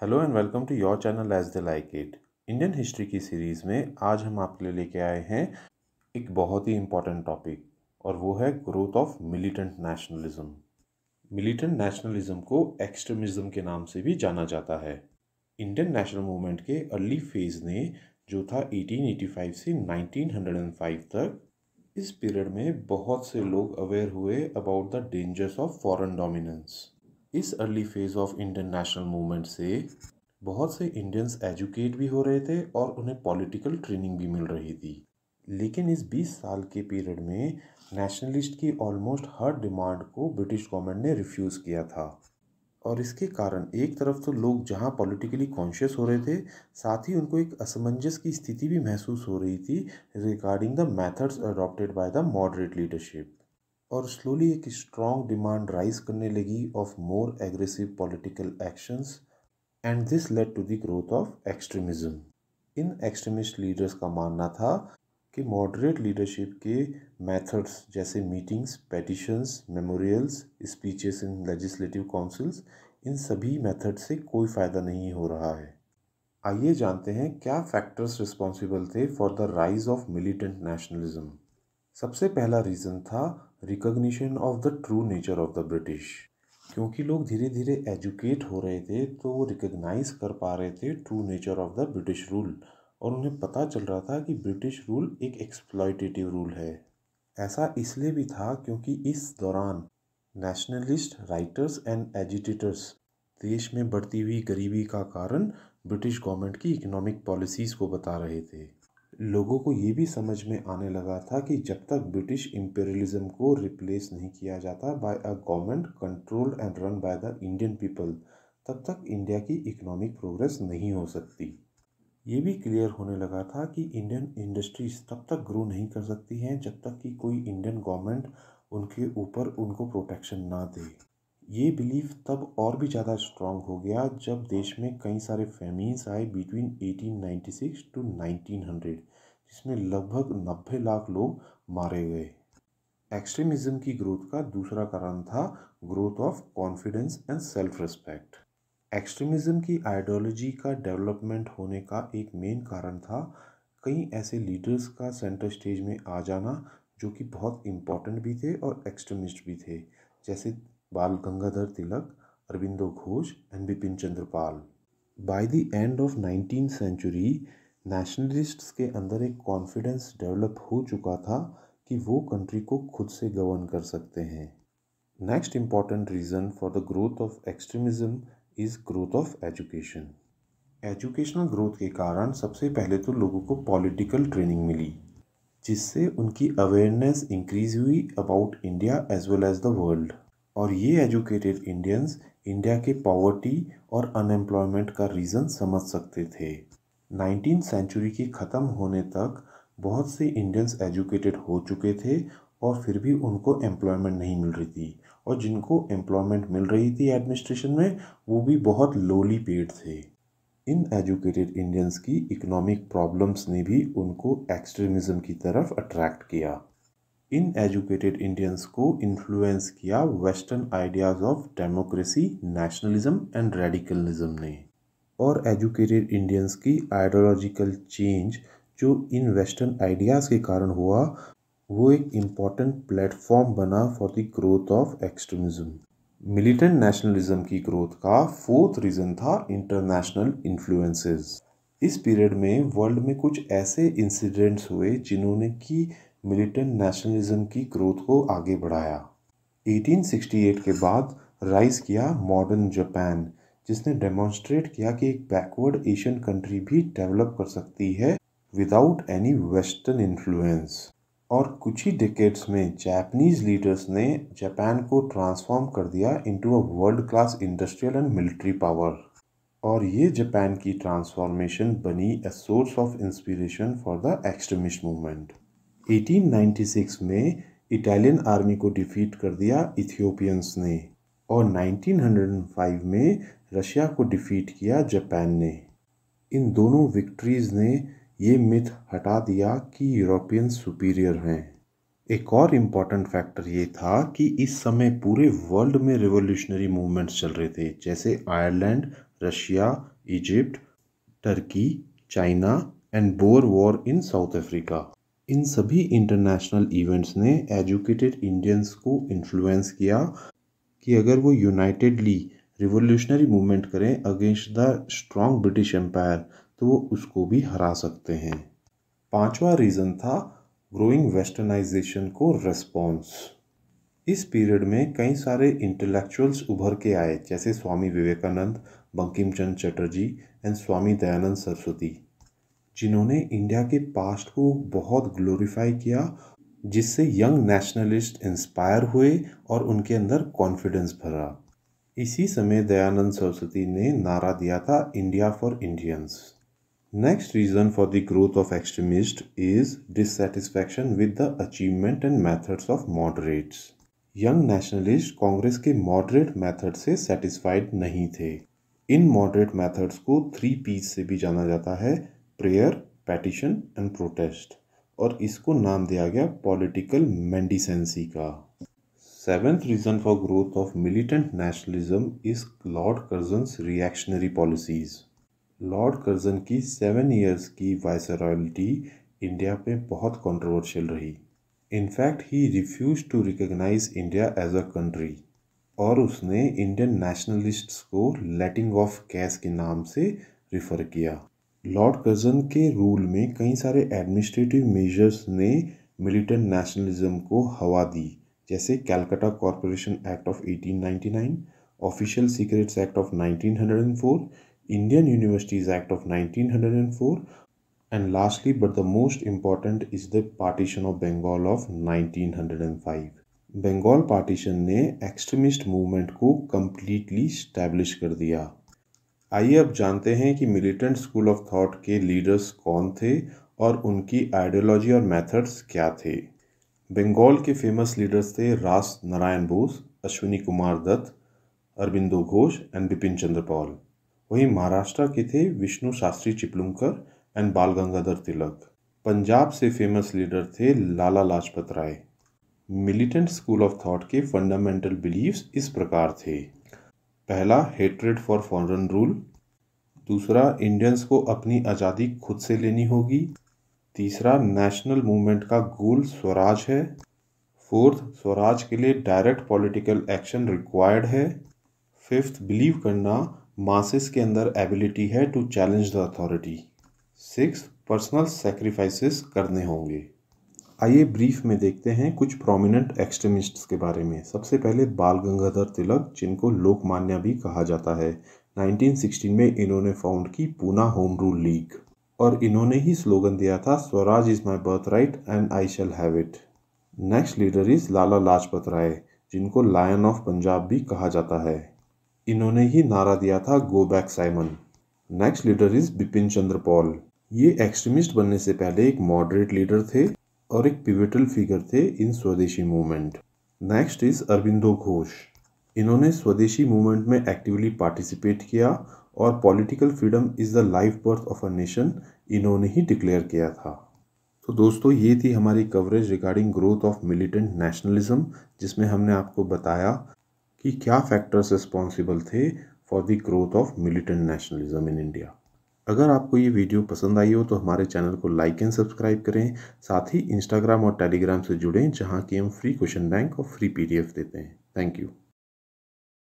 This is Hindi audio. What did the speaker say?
Hello and welcome to your channel edge the like it Indian history की सीरीज़ में आज हम आपके लिए लेके आए हैं एक बहुत ही इम्पॉर्टेंट टॉपिक और वो है growth of militant nationalism militant nationalism को एक्सट्रीमिज्म के नाम से भी जाना जाता है इंडियन नेशनल मूवमेंट के अर्ली फेज़ ने जो था 1885 से 1905 तक इस पीरियड में बहुत से लोग अवेयर हुए about the dangers of foreign dominance इस early phase of Indian national movement से बहुत से इंडियंस एजुकेट भी हो रहे थे और उन्हें पॉलिटिकल ट्रेनिंग भी मिल रही थी लेकिन इस 20 साल के पीरियड में नेशनलिस्ट की ऑलमोस्ट हर डिमांड को ब्रिटिश गवर्नमेंट ने रिफ्यूज़ किया था और इसके कारण एक तरफ तो लोग जहाँ पॉलिटिकली कॉन्शियस हो रहे थे साथ ही उनको एक असमंजस की स्थिति भी महसूस हो रही थी regarding the methods adopted by the moderate leadership और स्लोली एक स्ट्रॉन्ग डिमांड राइज करने लगी of more aggressive political actions and this led to the growth of extremism इन एक्सट्रीमिस्ट लीडर्स का मानना था कि मॉडरेट लीडरशिप के मेथड्स जैसे meetings petitions memorials speeches in legislative councils इन सभी मेथड से कोई फ़ायदा नहीं हो रहा है आइए जानते हैं क्या फैक्टर्स रिस्पॉन्सिबल थे for the rise of militant nationalism सबसे पहला रीज़न था recognition of the true nature of the British क्योंकि लोग धीरे धीरे एजुकेट हो रहे थे तो वो रिकग्नाइज कर पा रहे थे true nature of the British rule और उन्हें पता चल रहा था कि ब्रिटिश रूल एक एक्सप्लॉयटेटिव रूल है ऐसा इसलिए भी था क्योंकि इस दौरान नेशनलिस्ट राइटर्स एंड एजिटेटर्स देश में बढ़ती हुई गरीबी का कारण ब्रिटिश गवर्नमेंट की इकोनॉमिक पॉलिसीज़ को बता रहे थे लोगों को ये भी समझ में आने लगा था कि जब तक ब्रिटिश इम्पेरियलिज्म को रिप्लेस नहीं किया जाता by a government controlled and run by the Indian people तब तक इंडिया की इकोनॉमिक प्रोग्रेस नहीं हो सकती ये भी क्लियर होने लगा था कि इंडियन इंडस्ट्रीज तब तक ग्रो नहीं कर सकती हैं जब तक कि कोई इंडियन गवर्नमेंट उनके ऊपर उनको प्रोटेक्शन ना दे ये बिलीफ तब और भी ज़्यादा स्ट्रांग हो गया जब देश में कई सारे फेमीन्स आए बिटवीन 1896 टू 1900 जिसमें लगभग नब्बे लाख लोग मारे गए एक्सट्रीमिज्म की ग्रोथ का दूसरा कारण था growth of confidence and self respect extremism की आइडियोलॉजी का डेवलपमेंट होने का एक मेन कारण था कई ऐसे लीडर्स का सेंटर स्टेज में आ जाना जो कि बहुत इम्पॉर्टेंट भी थे और एक्सट्रीमिस्ट भी थे जैसे Bal Gangadhar Tilak Aurobindo Ghosh and Bipin Chandrapal by by the end of nineteen century nationalists के अंदर एक कॉन्फिडेंस डेवलप हो चुका था कि वो कंट्री को खुद से गवर्न कर सकते हैं next important reason for the growth of extremism is growth of education educational growth के कारण सबसे पहले तो लोगों को पॉलिटिकल ट्रेनिंग मिली जिससे उनकी अवेयरनेस इंक्रीज हुई about India as well as the world और ये एजुकेटेड इंडियंस इंडिया के पॉवर्टी और अनएम्प्लॉयमेंट का रीज़न समझ सकते थे नाइनटीन सेंचुरी के ख़त्म होने तक बहुत से इंडियंस एजुकेटेड हो चुके थे और फिर भी उनको एम्प्लॉयमेंट नहीं मिल रही थी और जिनको एम्प्लॉयमेंट मिल रही थी एडमिनिस्ट्रेशन में वो भी बहुत लोली पेड थे इन एजुकेटेड इंडियंस की इकोनॉमिक प्रॉब्लम्स ने भी उनको एक्सट्रीमिज़्म की तरफ अट्रैक्ट किया इन एजुकेटेड इंडियंस को इन्फ्लुएंस किया western ideas of democracy nationalism and radicalism ने और एजुकेटेड इंडियंस की आइडियोलॉजिकल चेंज जो इन वेस्टर्न आइडियाज़ के कारण हुआ वो एक इम्पॉर्टेंट प्लेटफॉर्म बना for the growth of extremism militant nationalism की ग्रोथ का फोर्थ रीज़न था इंटरनेशनल इन्फ्लुएंसेस इस पीरियड में वर्ल्ड में कुछ ऐसे इंसिडेंट्स हुए जिन्होंने कि मिलिटेंट नेशनलिज्म की ग्रोथ को आगे बढ़ाया 1868 के बाद राइज किया मॉडर्न जापान जिसने डेमोन्स्ट्रेट किया कि एक बैकवर्ड एशियन कंट्री भी डेवलप कर सकती है विदाउट एनी वेस्टर्न इन्फ्लुएंस और कुछ ही डिकेट्स में जापानीज लीडर्स ने जापान को ट्रांसफॉर्म कर दिया into a world class industrial and military power और ये जापान की ट्रांसफॉर्मेशन बनी a source of inspiration for the extremist movement 1896 में इटालियन आर्मी को डिफीट कर दिया इथियोपियंस ने और 1905 में रशिया को डिफीट किया जापान ने इन दोनों विक्ट्रीज ने ये मिथ हटा दिया कि यूरोपियन सुपीरियर हैं एक और इम्पॉर्टेंट फैक्टर ये था कि इस समय पूरे वर्ल्ड में रिवोल्यूशनरी मूवमेंट्स चल रहे थे जैसे Ireland Russia Egypt Turkey China and Boer War in South Africa इन सभी इंटरनेशनल इवेंट्स ने एजुकेटेड इंडियंस को इन्फ्लुएंस किया कि अगर वो यूनाइटेडली रिवोल्यूशनरी मूवमेंट करें against the strong British empire तो वो उसको भी हरा सकते हैं पांचवा रीज़न था ग्रोइंग वेस्टर्नाइजेशन को रेस्पॉन्स इस पीरियड में कई सारे इंटेलेक्चुअल्स उभर के आए जैसे स्वामी विवेकानंद बंकिम चंद चटर्जी एंड स्वामी दयानंद सरस्वती जिन्होंने इंडिया के पास्ट को बहुत ग्लोरीफाई किया जिससे यंग नेशनलिस्ट इंस्पायर हुए और उनके अंदर कॉन्फिडेंस भरा इसी समय दयानंद सरस्वती ने नारा दिया था India for Indians next reason for the growth of extremist is dissatisfaction with the achievement and methods of moderates young nationalist Congress के मॉडरेट मैथड से सेटिस्फाइड नहीं थे इन मॉडरेट मैथड्स को थ्री पीस से भी जाना जाता है प्रेयर पैटिशन एंड प्रोटेस्ट और इसको नाम दिया गया पॉलिटिकल मेंडिसेंसी का seventh reason for growth of militant nationalism is Lord Curzon reactionary policies Lord Curzon की सेवन ईयर्स की वाइस रॉयल्टी इंडिया में बहुत कॉन्ट्रोवर्शियल रही in fact he refuse to recognise India as a country और उसने इंडियन नेशनलिस्ट्स को लेटिंग ऑफ कैश के नाम से रिफ़र किया लॉर्ड कर्जन के रूल में कई सारे एडमिनिस्ट्रेटिव मेजर्स ने मिलिटेंट नेशनलिज्म को हवा दी जैसे Calcutta corporation act of 1899, official secrets act of 1904, Indian universities act of 1904, and lastly but the most important is the partition of Bengal of 1905. Bengal partition ने एक्सट्रीमिस्ट मूवमेंट को कम्प्लीटली स्टैब्लिश कर दिया आइए अब जानते हैं कि मिलिटेंट स्कूल ऑफ थॉट के लीडर्स कौन थे और उनकी आइडियोलॉजी और मेथड्स क्या थे बंगाल के फेमस लीडर्स थे रास नारायण बोस अश्विनी कुमार दत्त अरबिंदो घोष एंड बिपिन चंद्र पॉल वहीं महाराष्ट्र के थे विष्णु शास्त्री चिपलुंकर एंड बाल गंगाधर तिलक पंजाब से फेमस लीडर थे Lala Lajpat Rai militant school of thought के फंडामेंटल बिलीव्स इस प्रकार थे पहला हेट्रेड फॉर फॉरन रूल दूसरा इंडियंस को अपनी आज़ादी खुद से लेनी होगी तीसरा नेशनल मूवमेंट का गोल स्वराज है फोर्थ स्वराज के लिए डायरेक्ट पॉलिटिकल एक्शन रिक्वायर्ड है फिफ्थ बिलीव करना मासिस के अंदर एबिलिटी है to challenge the authority six personal sacrifices करने होंगे आइए ब्रीफ में देखते हैं कुछ प्रोमिनेंट एक्सट्रीमिस्ट्स के बारे में सबसे पहले बाल गंगाधर तिलक जिनको लोकमान्य भी कहा जाता है 1916 में इन्होंने फाउंड की पूना होम रूल लीग और इन्होंने ही स्लोगन दिया था swaraj is my birth right and I shall have it next leader is Lala Lajpat Rai जिनको लायन ऑफ पंजाब भी कहा जाता है इन्होंने ही नारा दिया था go back Simon next leader is Bipin Chandra Pal ये एक्सट्रीमिस्ट बनने से पहले एक मॉडरेट लीडर थे और एक पिविटल फिगर थे in swadeshi movement next is Aurobindo Ghosh इन्होंने स्वदेशी मूवमेंट में एक्टिवली पार्टिसिपेट किया और political freedom is the life birth of a nation इन्होंने ही डिक्लेयर किया था तो दोस्तों ये थी हमारी coverage regarding growth of militant nationalism जिसमें हमने आपको बताया कि क्या फैक्टर्स रिस्पॉन्सिबल थे for the growth of militant nationalism in India अगर आपको ये वीडियो पसंद आई हो तो हमारे चैनल को लाइक एंड सब्सक्राइब करें साथ ही इंस्टाग्राम और टेलीग्राम से जुड़ें जहाँ की हम फ्री क्वेश्चन बैंक और फ्री पीडीएफ देते हैं थैंक यू